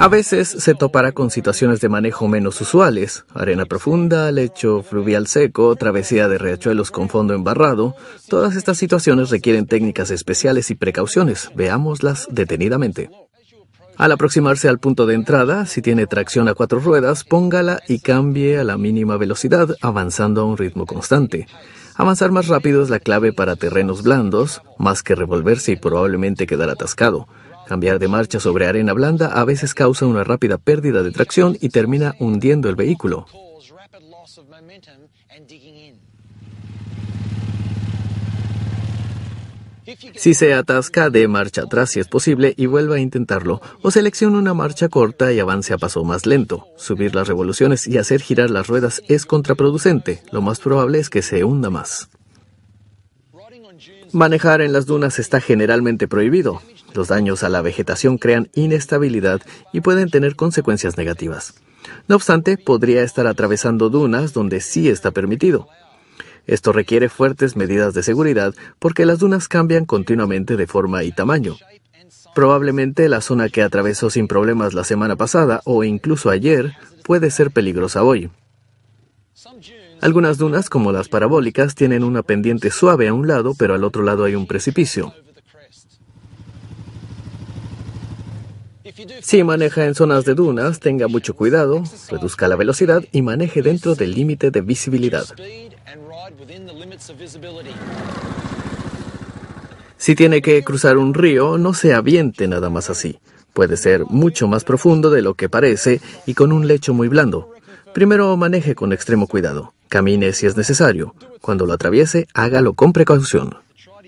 A veces se topará con situaciones de manejo menos usuales, arena profunda, lecho fluvial seco, travesía de riachuelos con fondo embarrado. Todas estas situaciones requieren técnicas especiales y precauciones. Veámoslas detenidamente. Al aproximarse al punto de entrada, si tiene tracción a cuatro ruedas, póngala y cambie a la mínima velocidad, avanzando a un ritmo constante. Avanzar más rápido es la clave para terrenos blandos, más que revolverse y probablemente quedar atascado. Cambiar de marcha sobre arena blanda a veces causa una rápida pérdida de tracción y termina hundiendo el vehículo. Si se atasca, de marcha atrás si es posible y vuelva a intentarlo, o seleccione una marcha corta y avance a paso más lento. Subir las revoluciones y hacer girar las ruedas es contraproducente, lo más probable es que se hunda más. Manejar en las dunas está generalmente prohibido. Los daños a la vegetación crean inestabilidad y pueden tener consecuencias negativas. No obstante, podría estar atravesando dunas donde sí está permitido. Esto requiere fuertes medidas de seguridad porque las dunas cambian continuamente de forma y tamaño. Probablemente la zona que atravesó sin problemas la semana pasada o incluso ayer puede ser peligrosa hoy. Algunas dunas, como las parabólicas, tienen una pendiente suave a un lado, pero al otro lado hay un precipicio. Si maneja en zonas de dunas, tenga mucho cuidado, reduzca la velocidad y maneje dentro del límite de visibilidad. Si tiene que cruzar un río, no se aviente nada más así. Puede ser mucho más profundo de lo que parece y con un lecho muy blando. Primero maneje con extremo cuidado. Camine si es necesario. Cuando lo atraviese, hágalo con precaución.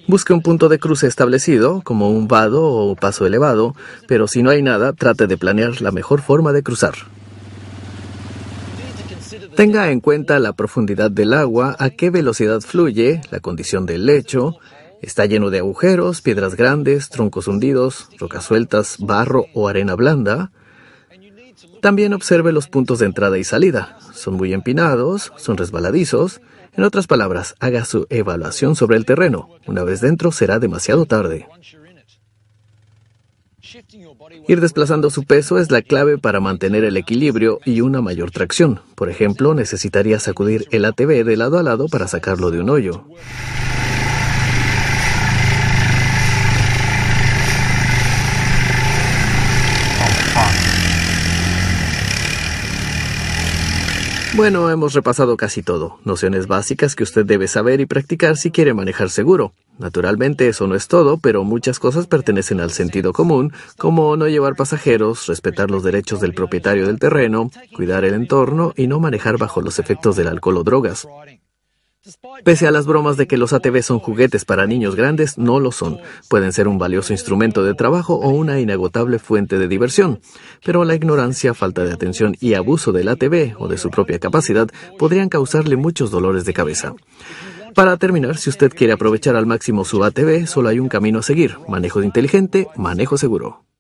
Busque un punto de cruce establecido, como un vado o paso elevado, pero si no hay nada, trate de planear la mejor forma de cruzar. Tenga en cuenta la profundidad del agua, a qué velocidad fluye, la condición del lecho. Está lleno de agujeros, piedras grandes, troncos hundidos, rocas sueltas, barro o arena blanda. También observe los puntos de entrada y salida. Son muy empinados, son resbaladizos. En otras palabras, haga su evaluación sobre el terreno. Una vez dentro será demasiado tarde. Ir desplazando su peso es la clave para mantener el equilibrio y una mayor tracción. Por ejemplo, necesitaría sacudir el ATV de lado a lado para sacarlo de un hoyo. Bueno, hemos repasado casi todo, nociones básicas que usted debe saber y practicar si quiere manejar seguro. Naturalmente eso no es todo, pero muchas cosas pertenecen al sentido común, como no llevar pasajeros, respetar los derechos del propietario del terreno, cuidar el entorno y no manejar bajo los efectos del alcohol o drogas. Pese a las bromas de que los ATV son juguetes para niños grandes, no lo son. Pueden ser un valioso instrumento de trabajo o una inagotable fuente de diversión. Pero la ignorancia, falta de atención y abuso del ATV o de su propia capacidad podrían causarle muchos dolores de cabeza. Para terminar, si usted quiere aprovechar al máximo su ATV, solo hay un camino a seguir. Manejo inteligente, manejo seguro.